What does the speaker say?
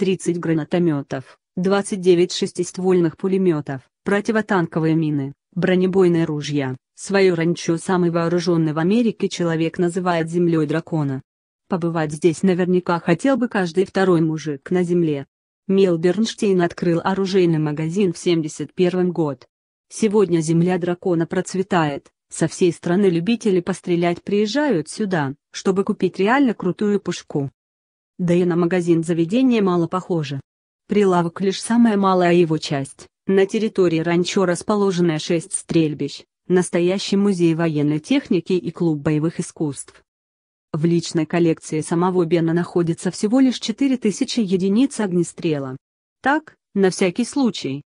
30 гранатометов, 29 шестиствольных пулеметов, противотанковые мины, бронебойные ружья. Свое ранчо самый вооруженный в Америке человек называет землей дракона. Побывать здесь наверняка хотел бы каждый второй мужик на земле. Мел Бернштейн открыл оружейный магазин в 71 год. Сегодня земля дракона процветает, со всей страны любители пострелять приезжают сюда, чтобы купить реально крутую пушку да и на магазин заведения мало похоже. Прилавок лишь самая малая его часть, на территории ранчо расположено шесть стрельбищ, настоящий музей военной техники и клуб боевых искусств. В личной коллекции самого Бена находится всего лишь 4000 единиц огнестрела. Так, на всякий случай,